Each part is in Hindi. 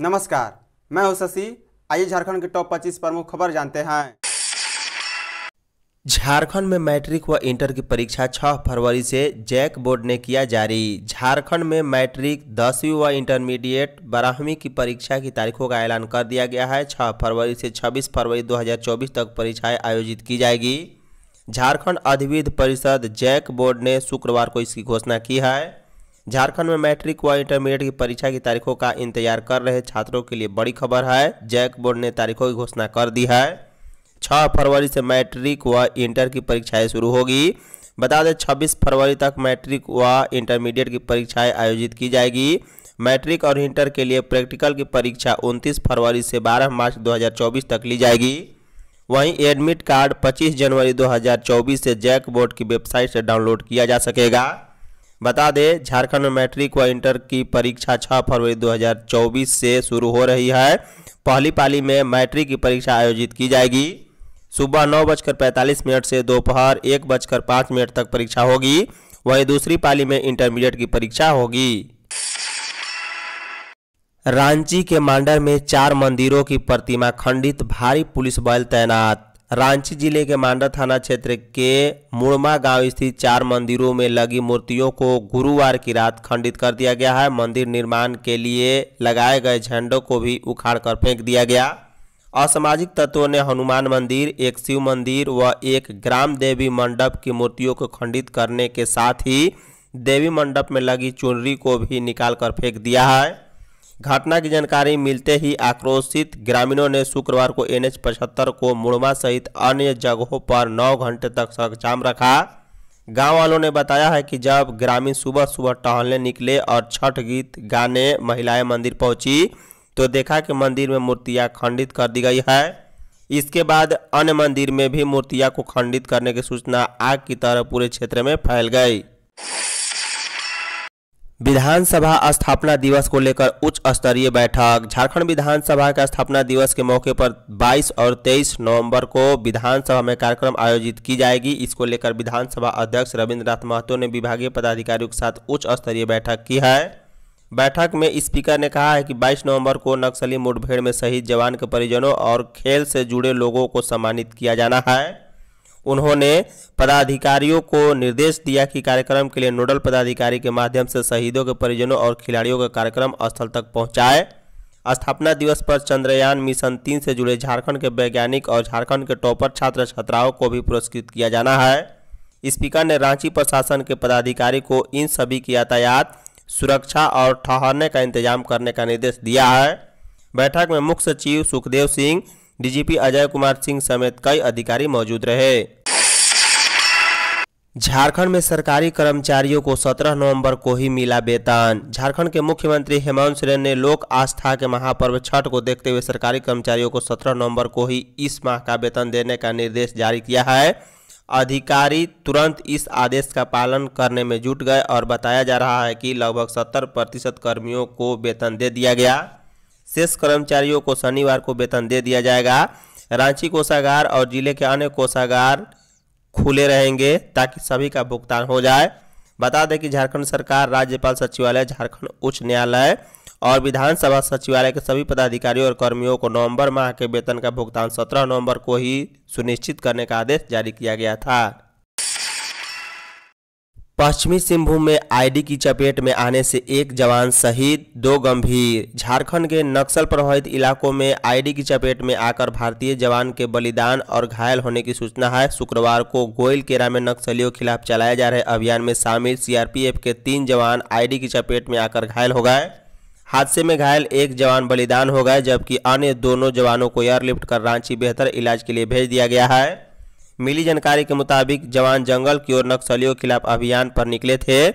नमस्कार मैं हूं शशि आइए झारखंड के टॉप 25 प्रमुख खबर जानते हैं झारखंड में मैट्रिक व इंटर की परीक्षा 6 फरवरी से जैक बोर्ड ने किया जारी झारखंड में मैट्रिक दसवीं व इंटरमीडिएट बारहवीं की परीक्षा की तारीखों का ऐलान कर दिया गया है 6 फरवरी से 26 फरवरी 2024 तक परीक्षाएं आयोजित की जाएगी झारखंड अधिविध परिषद जैक बोर्ड ने शुक्रवार को इसकी घोषणा की है झारखंड में मैट्रिक व इंटरमीडिएट की परीक्षा की तारीखों का इंतजार कर रहे छात्रों के लिए बड़ी खबर है जैक बोर्ड ने तारीखों की घोषणा कर दी है छः फरवरी से मैट्रिक व इंटर की परीक्षाएं शुरू होगी बता दें छब्बीस फरवरी तक मैट्रिक व इंटरमीडिएट की परीक्षाएं आयोजित की जाएगी मैट्रिक और इंटर के लिए प्रैक्टिकल की परीक्षा उनतीस फरवरी से बारह मार्च दो तक ली जाएगी वहीं एडमिट कार्ड 25 जनवरी 2024 से जैक बोर्ड की वेबसाइट से डाउनलोड किया जा सकेगा बता दें झारखंड में मैट्रिक व इंटर की परीक्षा 6 फरवरी 2024 से शुरू हो रही है पहली पाली में मैट्रिक की परीक्षा आयोजित की जाएगी सुबह नौ बजकर पैंतालीस मिनट से दोपहर एक बजकर पाँच मिनट तक परीक्षा होगी वहीं दूसरी पाली में इंटरमीडिएट की परीक्षा होगी रांची के मांडर में चार मंदिरों की प्रतिमा खंडित भारी पुलिस बल तैनात रांची जिले के मांडर थाना क्षेत्र के मुड़मा गांव स्थित चार मंदिरों में लगी मूर्तियों को गुरुवार की रात खंडित कर दिया गया है मंदिर निर्माण के लिए लगाए गए झंडों को भी उखाड़ कर फेंक दिया गया असामाजिक तत्वों ने हनुमान मंदिर एक शिव मंदिर व एक ग्राम देवी मंडप की मूर्तियों को खंडित करने के साथ ही देवी मंडप में लगी चुनरी को भी निकाल कर फेंक दिया है घटना की जानकारी मिलते ही आक्रोशित ग्रामीणों ने शुक्रवार को एन एच को मुड़मा सहित अन्य जगहों पर 9 घंटे तक सड़क जाम रखा गाँव वालों ने बताया है कि जब ग्रामीण सुबह सुबह टहलने निकले और छठ गीत गाने महिलाएं मंदिर पहुंची तो देखा कि मंदिर में मूर्तियां खंडित कर दी गई है इसके बाद अन्य मंदिर में भी मूर्तियां को खंडित करने की सूचना आग की तरह पूरे क्षेत्र में फैल गई विधानसभा स्थापना दिवस को लेकर उच्च स्तरीय बैठक झारखंड विधानसभा का स्थापना दिवस के मौके पर 22 और 23 नवंबर को विधानसभा में कार्यक्रम आयोजित की जाएगी इसको लेकर विधानसभा अध्यक्ष रविन्द्रनाथ महतो ने विभागीय पदाधिकारियों के साथ उच्च स्तरीय बैठक की है बैठक में स्पीकर ने कहा है कि 22 नवंबर को नक्सली मुठभेड़ में शहीद जवान के परिजनों और खेल से जुड़े लोगों को सम्मानित किया जाना है उन्होंने पदाधिकारियों को निर्देश दिया कि कार्यक्रम के लिए नोडल पदाधिकारी के माध्यम से शहीदों के परिजनों और खिलाड़ियों का कार्यक्रम स्थल तक पहुँचाए स्थापना दिवस पर चंद्रयान मिशन तीन से जुड़े झारखंड के वैज्ञानिक और झारखंड के टॉपर छात्र छात्राओं को भी पुरस्कृत किया जाना है स्पीकर ने रांची प्रशासन के पदाधिकारी को इन सभी की यातायात सुरक्षा और ठहरने का इंतजाम करने का निर्देश दिया है बैठक में मुख्य सचिव सुखदेव सिंह डीजीपी अजय कुमार सिंह समेत कई अधिकारी मौजूद रहे झारखंड में सरकारी कर्मचारियों को 17 नवंबर को ही मिला वेतन झारखंड के मुख्यमंत्री हेमंत सोरेन ने लोक आस्था के महापर्व छठ को देखते हुए सरकारी कर्मचारियों को 17 नवंबर को ही इस माह का वेतन देने का निर्देश जारी किया है अधिकारी तुरंत इस आदेश का पालन करने में जुट गए और बताया जा रहा है कि लगभग सत्तर प्रतिशत कर्मियों को वेतन दे दिया गया शेष कर्मचारियों को शनिवार को वेतन दे दिया जाएगा रांची कोषागार और जिले के अन्य कोषागार खुले रहेंगे ताकि सभी का भुगतान हो जाए बता दें कि झारखंड सरकार राज्यपाल सचिवालय झारखंड उच्च न्यायालय और विधानसभा सचिवालय के सभी पदाधिकारियों और कर्मियों को नवंबर माह के वेतन का भुगतान 17 नवंबर को ही सुनिश्चित करने का आदेश जारी किया गया था पश्चिमी सिंहभूम में आईडी की चपेट में आने से एक जवान शहीद दो गंभीर झारखंड के नक्सल प्रभावित इलाकों में आईडी की चपेट में आकर भारतीय जवान के बलिदान और घायल होने की सूचना है शुक्रवार को गोयल केरा में नक्सलियों के खिलाफ चलाए जा रहे अभियान में शामिल सीआरपीएफ के तीन जवान आई की चपेट में आकर घायल हो गए हादसे में घायल एक जवान बलिदान हो गए जबकि अन्य दोनों जवानों को एयरलिफ्ट कर रांची बेहतर इलाज के लिए भेज दिया गया है मिली जानकारी के मुताबिक जवान जंगल की ओर नक्सलियों के खिलाफ अभियान पर निकले थे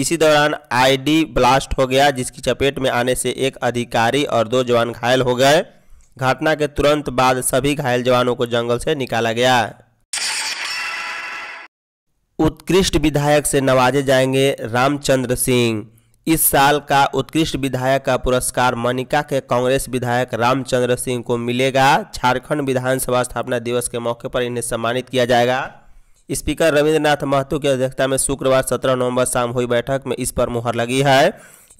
इसी दौरान आईडी ब्लास्ट हो गया जिसकी चपेट में आने से एक अधिकारी और दो जवान घायल हो गए घटना के तुरंत बाद सभी घायल जवानों को जंगल से निकाला गया उत्कृष्ट विधायक से नवाजे जाएंगे रामचंद्र सिंह इस साल का उत्कृष्ट विधायक का पुरस्कार मनिका के कांग्रेस विधायक रामचंद्र सिंह को मिलेगा झारखंड विधानसभा स्थापना दिवस के मौके पर इन्हें सम्मानित किया जाएगा स्पीकर रविंद्रनाथ महतो की अध्यक्षता में शुक्रवार 17 नवंबर शाम हुई बैठक में इस पर मुहर लगी है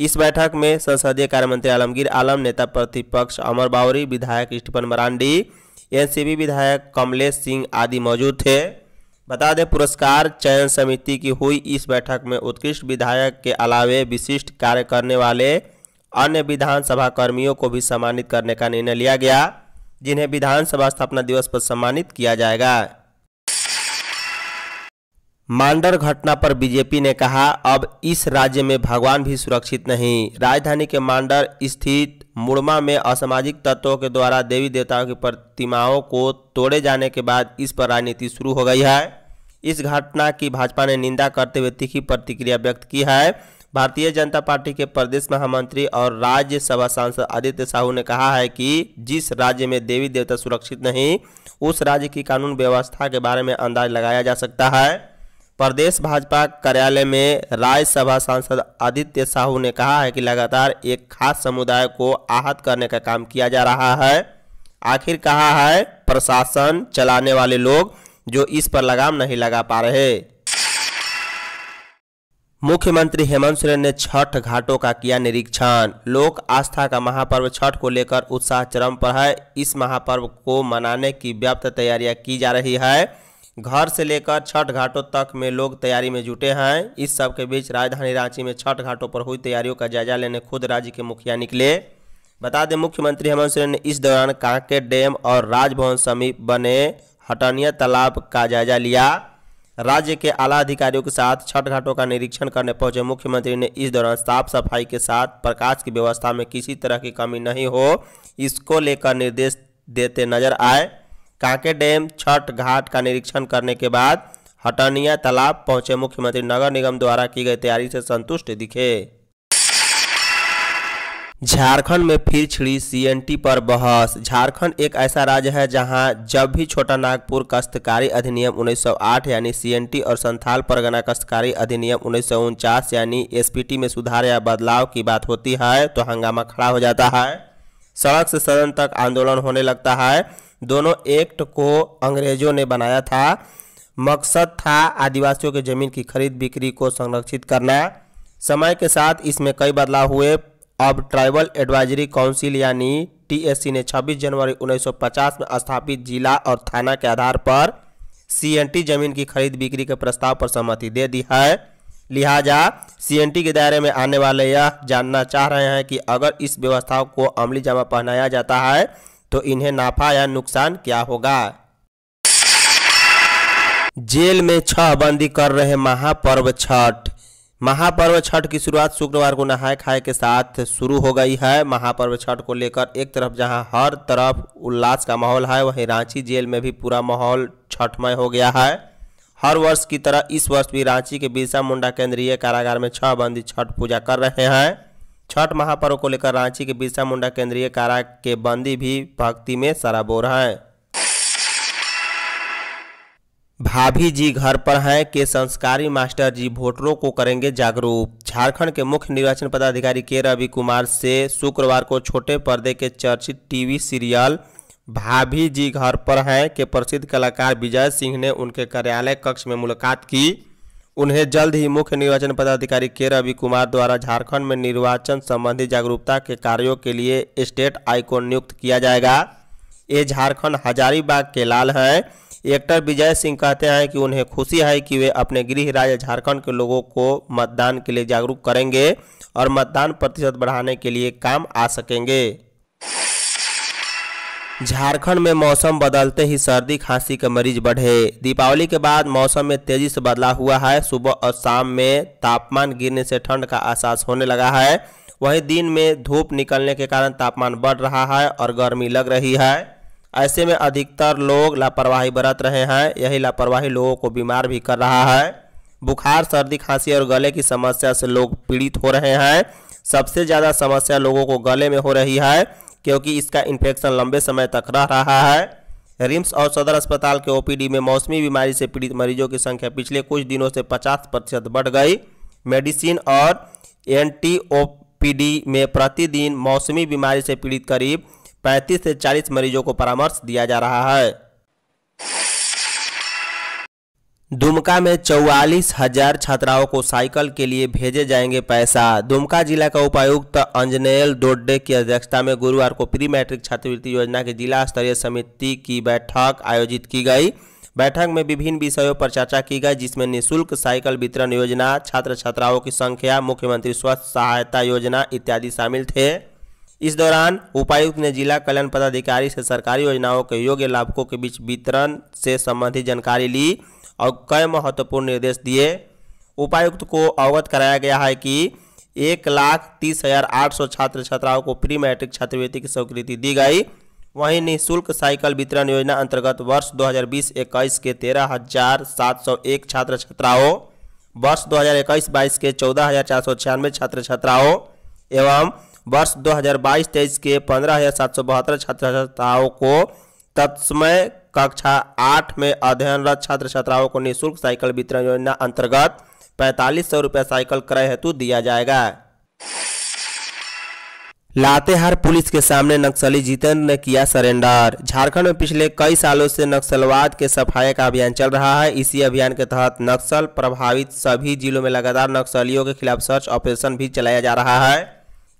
इस बैठक में संसदीय कार्य मंत्री आलमगीर आलम नेता प्रतिपक्ष अमर बावरी विधायक स्टीफन मरांडी एनसीबी विधायक कमलेश सिंह आदि मौजूद थे बता दें पुरस्कार चयन समिति की हुई इस बैठक में उत्कृष्ट विधायक के अलावे विशिष्ट कार्य करने वाले अन्य विधानसभा कर्मियों को भी सम्मानित करने का निर्णय लिया गया जिन्हें विधानसभा स्थापना दिवस पर सम्मानित किया जाएगा मांडर घटना पर बीजेपी ने कहा अब इस राज्य में भगवान भी सुरक्षित नहीं राजधानी के मांडर स्थित मुड़मा में असामाजिक तत्वों के द्वारा देवी देवताओं की प्रतिमाओं को तोड़े जाने के बाद इस पर राजनीति शुरू हो गई है इस घटना की भाजपा ने निंदा करते हुए तीखी प्रतिक्रिया व्यक्त की है भारतीय जनता पार्टी के प्रदेश महामंत्री और राज्यसभा सांसद आदित्य साहू ने कहा है कि जिस राज्य में देवी देवता सुरक्षित नहीं उस राज्य की कानून व्यवस्था के बारे में अंदाज लगाया जा सकता है प्रदेश भाजपा कार्यालय में राज्यसभा सांसद आदित्य साहू ने कहा है कि लगातार एक खास समुदाय को आहत करने का काम किया जा रहा है आखिर कहा है प्रशासन चलाने वाले लोग जो इस पर लगाम नहीं लगा पा रहे मुख्यमंत्री हेमंत सोरेन ने छठ घाटों का किया निरीक्षण लोक आस्था का महापर्व छठ को लेकर उत्साह चरम पर है इस महापर्व को मनाने की व्याप्त तैयारियां की जा रही है घर से लेकर छठ घाटों तक में लोग तैयारी में जुटे हैं इस सब के बीच राजधानी रांची में छठ घाटों पर हुई तैयारियों का जायजा लेने खुद राज्य के मुखिया निकले बता दें मुख्यमंत्री हेमंत सोरेन ने इस दौरान कांकेर डैम और राजभवन समीप बने हटनिया तालाब का जायजा लिया राज्य के आला अधिकारियों के साथ छठ घाटों का निरीक्षण करने पहुंचे मुख्यमंत्री ने इस दौरान साफ सफाई के साथ प्रकाश की व्यवस्था में किसी तरह की कमी नहीं हो इसको लेकर निर्देश देते नजर आए कांके डैम छठ घाट का निरीक्षण करने के बाद हटनिया तालाब पहुंचे मुख्यमंत्री नगर निगम द्वारा की गई तैयारी से संतुष्ट दिखे झारखंड में फिर छिड़ी सीएनटी पर बहस झारखंड एक ऐसा राज्य है जहां जब भी छोटा नागपुर कश्तकारी अधिनियम 1908 यानी सीएनटी और संथाल परगना कश्तकारी अधिनियम उन्नीस यानी एसपीटी में सुधार या बदलाव की बात होती है तो हंगामा खड़ा हो जाता है सड़क से सदन तक आंदोलन होने लगता है दोनों एक्ट को अंग्रेजों ने बनाया था मकसद था आदिवासियों के जमीन की खरीद बिक्री को संरक्षित करना समय के साथ इसमें कई बदलाव हुए अब ट्राइबल एडवाइजरी काउंसिल यानी टीएससी ने 26 जनवरी 1950 में स्थापित जिला और थाना के आधार पर सीएनटी जमीन की खरीद बिक्री के प्रस्ताव पर सहमति दे दी है लिहाजा सीएनटी के दायरे में आने वाले यह जानना चाह रहे हैं कि अगर इस व्यवस्था को अमली जमा पहनाया जाता है तो इन्हें नाफा या नुकसान क्या होगा जेल में छह बंदी कर रहे महापर्व छठ महापर्व छठ की शुरुआत शुक्रवार को नहाए खाए के साथ शुरू हो गई है महापर्व छठ को लेकर एक तरफ जहां हर तरफ उल्लास का माहौल है वहीं रांची जेल में भी पूरा माहौल छठमय हो गया है हर वर्ष की तरह इस वर्ष भी रांची के बिरसा मुंडा केंद्रीय कारागार में छह बंदी छठ पूजा कर रहे हैं छठ महापर्व को लेकर रांची के बिरसा मुंडा केंद्रीय कारा के बंदी भी भक्ति में सराबोर हैं भाभी जी घर पर हैं के संस्कारी मास्टर जी वोटरों को करेंगे जागरूक झारखंड के मुख्य निर्वाचन पदाधिकारी के रवि कुमार से शुक्रवार को छोटे पर्दे के चर्चित टीवी सीरियल भाभी जी घर पर हैं के प्रसिद्ध कलाकार विजय सिंह ने उनके कार्यालय कक्ष में मुलाकात की उन्हें जल्द ही मुख्य निर्वाचन पदाधिकारी के रवि कुमार द्वारा झारखंड में निर्वाचन संबंधी जागरूकता के कार्यों के लिए स्टेट आइकॉन नियुक्त किया जाएगा ये झारखंड हजारीबाग के लाल हैं एक्टर विजय सिंह कहते हैं कि उन्हें खुशी है कि वे अपने गृह राज्य झारखंड के लोगों को मतदान के लिए जागरूक करेंगे और मतदान प्रतिशत बढ़ाने के लिए काम आ सकेंगे झारखंड में मौसम बदलते ही सर्दी खांसी के मरीज बढ़े दीपावली के बाद मौसम में तेजी से बदलाव हुआ है सुबह और शाम में तापमान गिरने से ठंड का एहसास होने लगा है वहीं दिन में धूप निकलने के कारण तापमान बढ़ रहा है और गर्मी लग रही है ऐसे में अधिकतर लोग लापरवाही बरत रहे हैं यही लापरवाही लोगों को बीमार भी कर रहा है बुखार सर्दी खांसी और गले की समस्या से लोग पीड़ित हो रहे हैं सबसे ज़्यादा समस्या लोगों को गले में हो रही है क्योंकि इसका इन्फेक्शन लंबे समय तक रह रहा है रिम्स और सदर अस्पताल के ओपीडी में मौसमी बीमारी से पीड़ित मरीजों की संख्या पिछले कुछ दिनों से 50 प्रतिशत बढ़ गई मेडिसिन और एन में प्रतिदिन मौसमी बीमारी से पीड़ित करीब 35 से 40 मरीजों को परामर्श दिया जा रहा है दुमका में चौवालीस हजार छात्राओं को साइकिल के लिए भेजे जाएंगे पैसा दुमका जिला का उपायुक्त अंजनेल दोड्डे की अध्यक्षता में गुरुवार को प्री मैट्रिक छात्रवृत्ति योजना की जिला स्तरीय समिति की बैठक आयोजित की गई बैठक में विभिन्न विषयों पर चर्चा की गई जिसमें निःशुल्क साइकिल वितरण योजना छात्र छात्राओं की संख्या मुख्यमंत्री स्वास्थ्य सहायता योजना इत्यादि शामिल थे इस दौरान उपायुक्त ने जिला कल्याण पदाधिकारी से सरकारी योजनाओं के योग्य लाभकों के बीच वितरण से संबंधित जानकारी ली और कई महत्वपूर्ण निर्देश दिए उपायुक्त को अवगत कराया गया है कि एक लाख तीस हजार आठ सौ छात्र छात्राओं को प्री मैट्रिक छात्रवृत्ति की स्वीकृति दी गई वहीं निःशुल्क साइकिल वितरण योजना अंतर्गत वर्ष 2020-21 के तेरह हजार सात सौ एक छात्र छात्राओं वर्ष 2021-22 के चौदह हजार चार सौ छियानवे छात्र छात्राओं एवं वर्ष 2022-23 के पंद्रह छात्र छात्राओं को तत्समय कक्षा आठ में अध्ययनरत छात्र छात्राओं को निःशुल्क साइकिल वितरण योजना अंतर्गत पैंतालीस सौ रुपया साइकिल क्रय हेतु दिया जाएगा लातेहार पुलिस के सामने नक्सली जितेंद्र ने किया सरेंडर झारखंड में पिछले कई सालों से नक्सलवाद के सफाई का अभियान चल रहा है इसी अभियान के तहत नक्सल प्रभावित सभी जिलों में लगातार नक्सलियों के खिलाफ सर्च ऑपरेशन भी चलाया जा रहा है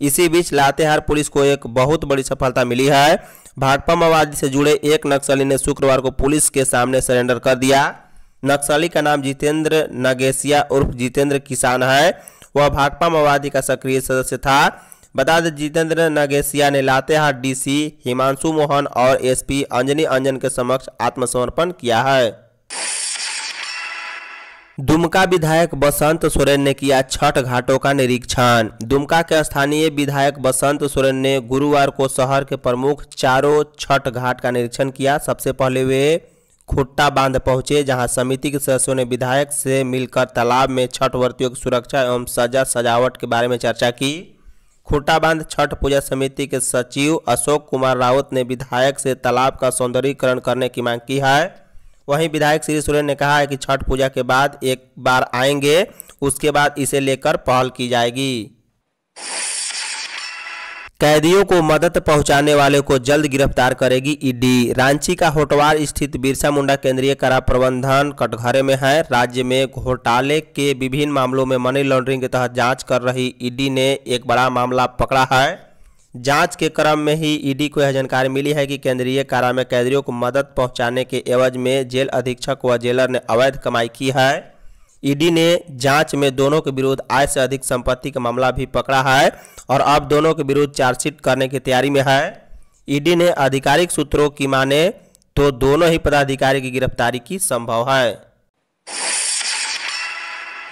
इसी बीच लातेहार पुलिस को एक बहुत बड़ी सफलता मिली है भाकपा माओवादी से जुड़े एक नक्सली ने शुक्रवार को पुलिस के सामने सरेंडर कर दिया नक्सली का नाम जितेंद्र नगेसिया उर्फ जितेंद्र किसान है वह भाकपा माओवादी का सक्रिय सदस्य था बता दें जितेंद्र नगेसिया ने लातेहार डीसी हिमांशु मोहन और एसपी अंजनी अंजन के समक्ष आत्मसमर्पण किया है दुमका विधायक बसंत सोरेन ने किया छठ घाटों का निरीक्षण दुमका के स्थानीय विधायक बसंत सोरेन ने गुरुवार को शहर के प्रमुख चारों छठ घाट का निरीक्षण किया सबसे पहले वे खुट्टा बांध पहुंचे जहां समिति के सदस्यों ने विधायक से मिलकर तालाब में छठ व्रतियों की सुरक्षा एवं सजा सजावट के बारे में चर्चा की खुट्टा बांध छठ पूजा समिति के सचिव अशोक कुमार रावत ने विधायक से तालाब का सौंदर्यीकरण करने की मांग की है वहीं विधायक श्री सोरेन ने कहा है कि छठ पूजा के बाद एक बार आएंगे उसके बाद इसे लेकर पहल की जाएगी कैदियों को मदद पहुंचाने वाले को जल्द गिरफ्तार करेगी ईडी रांची का होटवार स्थित बिरसा मुंडा केंद्रीय कारा प्रबंधन कटघरे में है राज्य में घोटाले के विभिन्न मामलों में मनी लॉन्ड्रिंग के तहत जांच कर रही ईडी ने एक बड़ा मामला पकड़ा है जांच के क्रम में ही ईडी को यह जानकारी मिली है कि केंद्रीय कारा में कैदियों को मदद पहुंचाने के एवज में जेल अधीक्षक व जेलर ने अवैध कमाई की है ईडी ने जांच में दोनों के विरुद्ध आय से अधिक संपत्ति का मामला भी पकड़ा है और अब दोनों के विरुद्ध चार्जशीट करने की तैयारी में है ईडी ने आधिकारिक सूत्रों की माने तो दोनों ही पदाधिकारी की गिरफ्तारी की संभव है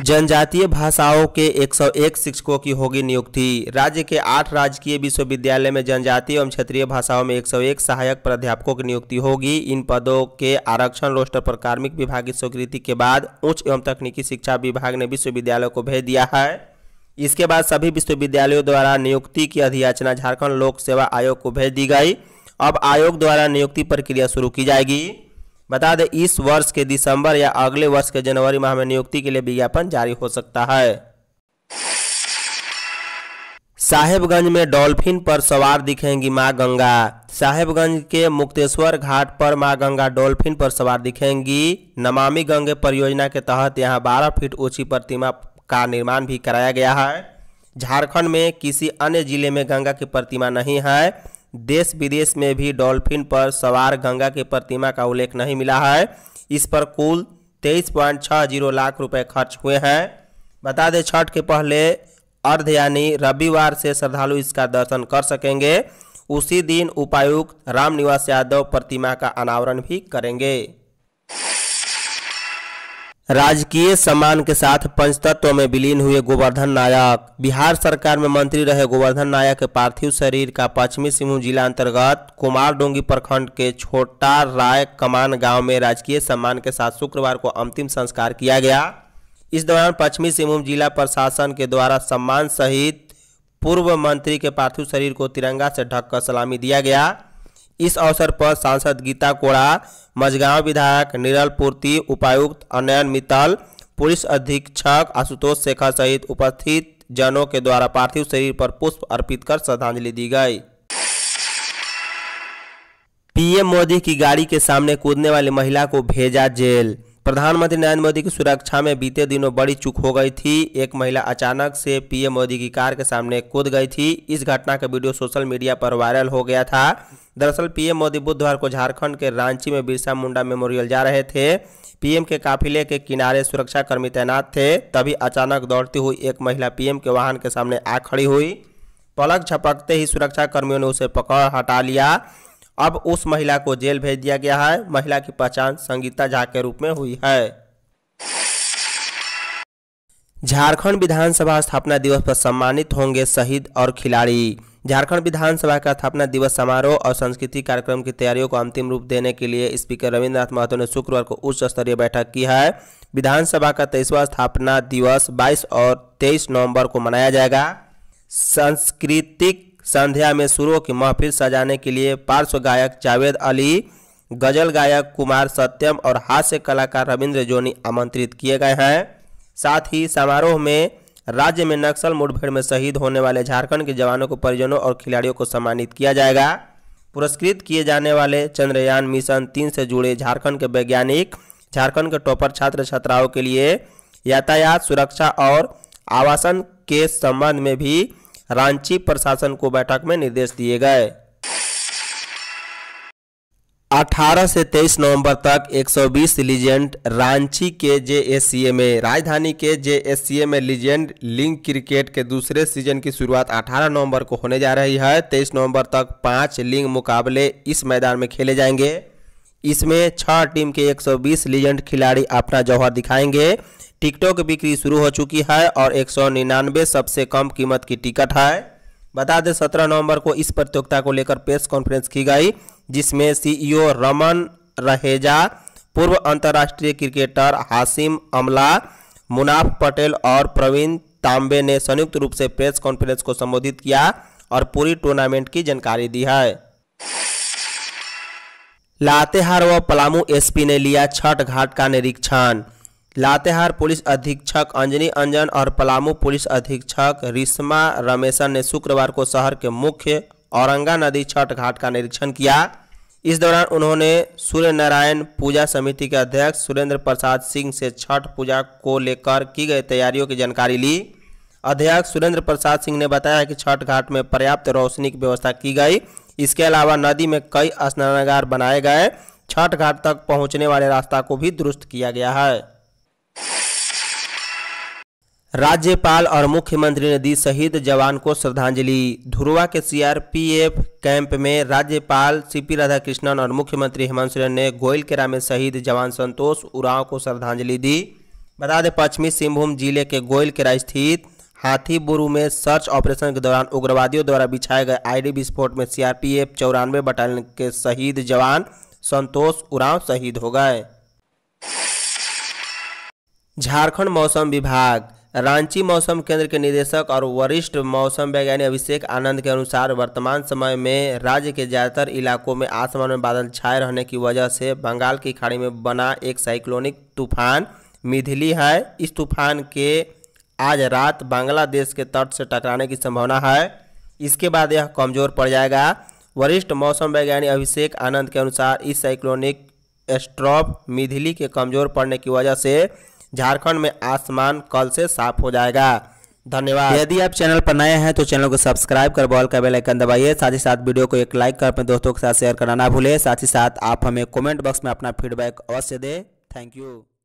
जनजातीय भाषाओं के 101 शिक्षकों की होगी नियुक्ति राज्य के आठ राजकीय विश्वविद्यालय में जनजातीय एवं क्षेत्रीय भाषाओं में 101 सहायक प्राध्यापकों की नियुक्ति होगी इन पदों के आरक्षण रोस्टर पर कार्मिक विभाग की स्वीकृति के बाद उच्च एवं तकनीकी शिक्षा विभाग ने विश्वविद्यालयों को भेज दिया है इसके बाद सभी विश्वविद्यालयों द्वारा नियुक्ति की अधियाचना झारखंड लोक सेवा आयोग को भेज दी गई अब आयोग द्वारा नियुक्ति प्रक्रिया शुरू की जाएगी बता दें इस वर्ष के दिसंबर या अगले वर्ष के जनवरी माह में नियुक्ति के लिए विज्ञापन जारी हो सकता है साहेबगंज में डॉल्फिन पर सवार दिखेंगी मां गंगा साहेबगंज के मुक्तेश्वर घाट पर मां गंगा डॉल्फिन पर सवार दिखेंगी नमामि गंगे परियोजना के तहत यहां 12 फीट ऊंची प्रतिमा का निर्माण भी कराया गया है झारखंड में किसी अन्य जिले में गंगा की प्रतिमा नहीं है देश विदेश में भी डॉल्फिन पर सवार गंगा की प्रतिमा का उल्लेख नहीं मिला है इस पर कुल तेईस पॉइंट छः जीरो लाख रुपए खर्च हुए हैं बता दें छठ के पहले अर्ध यानी रविवार से श्रद्धालु इसका दर्शन कर सकेंगे उसी दिन उपायुक्त रामनिवास यादव प्रतिमा का अनावरण भी करेंगे राजकीय सम्मान के साथ पंचतत्व में विलीन हुए गोवर्धन नायक बिहार सरकार में मंत्री रहे गोवर्धन नायक के पार्थिव शरीर का पश्चिमी सिंहभूम जिला अंतर्गत कुमार डोंगी प्रखंड के छोटा राय कमान गांव में राजकीय सम्मान के साथ शुक्रवार को अंतिम संस्कार किया गया इस दौरान पश्चिमी सिंहभूम जिला प्रशासन के द्वारा सम्मान सहित पूर्व मंत्री के पार्थिव शरीर को तिरंगा से ढककर सलामी दिया गया इस अवसर पर सांसद गीता कोड़ा मझगांव विधायक निरल पूर्ति उपायुक्त अनयन मित्तल पुलिस अधीक्षक आशुतोष शेखर सहित उपस्थित जनों के द्वारा पार्थिव शरीर पर पुष्प अर्पित कर श्रद्धांजलि दी गई पीएम मोदी की गाड़ी के सामने कूदने वाली महिला को भेजा जेल प्रधानमंत्री नरेंद्र मोदी की सुरक्षा में बीते दिनों बड़ी चूक हो गई थी एक महिला अचानक से पीएम मोदी की कार के सामने कूद गई थी इस घटना का वीडियो सोशल मीडिया पर वायरल हो गया था दरअसल पीएम मोदी बुधवार को झारखंड के रांची में बिरसा मुंडा मेमोरियल जा रहे थे पीएम के काफिले के किनारे सुरक्षाकर्मी तैनात थे तभी अचानक दौड़ती हुई एक महिला पीएम के वाहन के सामने आ खड़ी हुई पलक झपकते ही सुरक्षाकर्मियों ने उसे पकड़ हटा लिया अब उस महिला को जेल भेज दिया गया है महिला की पहचान संगीता झा के रूप में हुई है झारखंड विधानसभा स्थापना दिवस पर सम्मानित होंगे शहीद और खिलाड़ी झारखंड विधानसभा का स्थापना दिवस समारोह और संस्कृति कार्यक्रम की तैयारियों को अंतिम रूप देने के लिए स्पीकर रविन्द्रनाथ महतो ने शुक्रवार को उच्च स्तरीय बैठक की है विधानसभा का तेईसवा स्थापना दिवस 22 और 23 नवंबर को मनाया जाएगा सांस्कृतिक संध्या में सुरों की महफिल सजाने के लिए पार्श्व गायक जावेद अली गजल गायक कुमार सत्यम और हास्य कलाकार रविंद्र जोनी आमंत्रित किए गए हैं साथ ही समारोह में राज्य में नक्सल मुठभेड़ में शहीद होने वाले झारखंड के जवानों को परिजनों और खिलाड़ियों को सम्मानित किया जाएगा पुरस्कृत किए जाने वाले चंद्रयान मिशन तीन से जुड़े झारखंड के वैज्ञानिक झारखंड के टॉपर छात्र छात्राओं के लिए यातायात सुरक्षा और आवासन के संबंध में भी रांची प्रशासन को बैठक में निर्देश दिए गए 18 से 23 नवंबर तक 120 लीजेंड रांची के जेएससीए में राजधानी के जेएससीए में लीजेंड लीग क्रिकेट के दूसरे सीजन की शुरुआत 18 नवंबर को होने जा रही है 23 नवंबर तक पांच लीग मुकाबले इस मैदान में खेले जाएंगे इसमें छह टीम के 120 लीजेंड खिलाड़ी अपना जौहर दिखाएंगे टिकटों की बिक्री शुरू हो चुकी है और एक सबसे कम कीमत की टिकट है बता दें सत्रह नवंबर को इस प्रतियोगिता को लेकर प्रेस कॉन्फ्रेंस की गई जिसमें सीईओ रमन रहेजा पूर्व अंतर्राष्ट्रीय क्रिकेटर हासिम अमला मुनाफ पटेल और प्रवीण तांबे ने संयुक्त रूप से प्रेस कॉन्फ्रेंस को संबोधित किया और पूरी टूर्नामेंट की जानकारी दी है लातेहार व पलामू एसपी ने लिया छठ घाट का निरीक्षण लातेहार पुलिस अधीक्षक अंजनी अंजन और पलामू पुलिस अधीक्षक रिश्मा रमेशन ने शुक्रवार को शहर के मुख्य औरंगा नदी छठ घाट का निरीक्षण किया इस दौरान उन्होंने सूर्य नारायण पूजा समिति के अध्यक्ष सुरेंद्र प्रसाद सिंह से छठ पूजा को लेकर की गई तैयारियों की जानकारी ली अध्यक्ष सुरेंद्र प्रसाद सिंह ने बताया कि छठ घाट में पर्याप्त रोशनी की व्यवस्था की गई इसके अलावा नदी में कई स्नानागार बनाए गए छठ घाट तक पहुंचने वाले रास्ता को भी दुरुस्त किया गया है राज्यपाल और मुख्यमंत्री ने दी शहीद जवान को श्रद्धांजलि धुरुआ के सीआरपीएफ कैंप में राज्यपाल सी पी राधाकृष्णन और मुख्यमंत्री हेमंत सोरेन ने गोयलकेरा में शहीद जवान संतोष उरांव को श्रद्धांजलि दी बता दें पश्चिमी सिंहभूम जिले के गोयलकेरा स्थित बुरू में सर्च ऑपरेशन के दौरान उग्रवादियों द्वारा बिछाए गए आईडी विस्फोट में सीआरपीएफ चौरानवे बटालियन के शहीद जवान संतोष उरांव शहीद हो गए झारखंड मौसम विभाग रांची मौसम केंद्र के निदेशक और वरिष्ठ मौसम वैज्ञानिक अभिषेक आनंद के अनुसार वर्तमान समय में राज्य के ज़्यादातर इलाकों में आसमान में बादल छाए रहने की वजह से बंगाल की खाड़ी में बना एक साइक्लोनिक तूफान मिथिली है इस तूफान के आज रात बांग्लादेश के तट से टकराने की संभावना है इसके बाद यह कमजोर पड़ जाएगा वरिष्ठ मौसम वैज्ञानिक अभिषेक आनंद के अनुसार इस साइक्लोनिक स्ट्रॉप मिथिली के कमजोर पड़ने की वजह से झारखंड में आसमान कल से साफ हो जाएगा धन्यवाद यदि आप चैनल पर नए हैं तो चैनल को सब्सक्राइब कर बॉल का बेलाइकन दबाइए साथ ही साथ वीडियो को एक लाइक कर अपने दोस्तों के साथ शेयर करना ना भूलें साथ ही साथ आप हमें कमेंट बॉक्स में अपना फीडबैक अवश्य दें थैंक यू